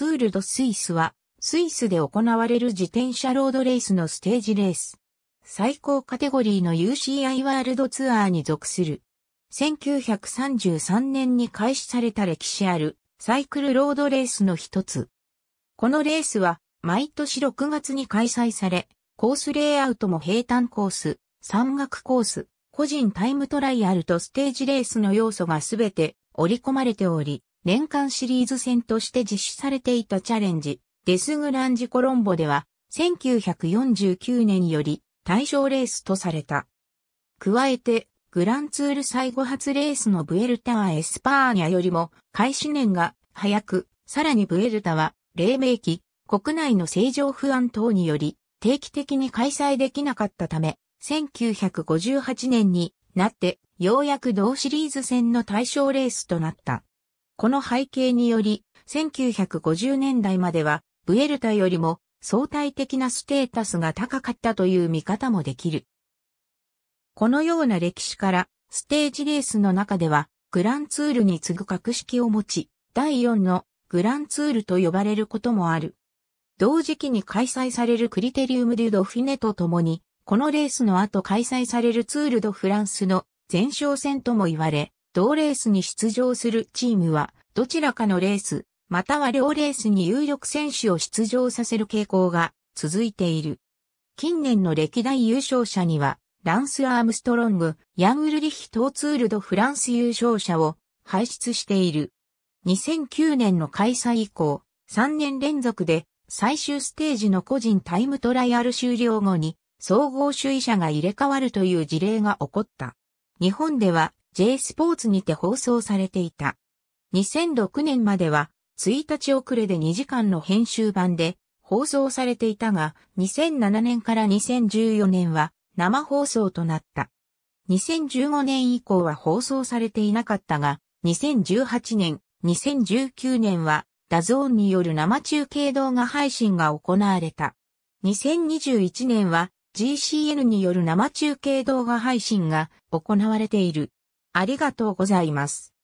ツールドスイスは、スイスで行われる自転車ロードレースのステージレース。最高カテゴリーの UCI ワールドツアーに属する。1933年に開始された歴史あるサイクルロードレースの一つ。このレースは毎年6月に開催され、コースレイアウトも平坦コース、山岳コース、個人タイムトライアルとステージレースの要素がすべて織り込まれており、年間シリーズ戦として実施されていたチャレンジ、デスグランジコロンボでは、1949年より対象レースとされた。加えて、グランツール最後発レースのブエルタはエスパーニャよりも開始年が早く、さらにブエルタは、黎明期、国内の正常不安等により、定期的に開催できなかったため、1958年になって、ようやく同シリーズ戦の対象レースとなった。この背景により、1950年代までは、ブエルタよりも相対的なステータスが高かったという見方もできる。このような歴史から、ステージレースの中では、グランツールに次ぐ格式を持ち、第4のグランツールと呼ばれることもある。同時期に開催されるクリテリウム・デュ・ドフィネとともに、このレースの後開催されるツール・ド・フランスの前哨戦とも言われ、同レースに出場するチームは、どちらかのレース、または両レースに有力選手を出場させる傾向が続いている。近年の歴代優勝者には、ランス・アームストロング、ヤン・グルリヒ・トーツール・ド・フランス優勝者を輩出している。2009年の開催以降、3年連続で最終ステージの個人タイムトライアル終了後に総合首位者が入れ替わるという事例が起こった。日本では J スポーツにて放送されていた。2006年までは1日遅れで2時間の編集版で放送されていたが、2007年から2014年は生放送となった。2015年以降は放送されていなかったが、2018年、2019年は、ダゾーンによる生中継動画配信が行われた。2021年は、GCN による生中継動画配信が行われている。ありがとうございます。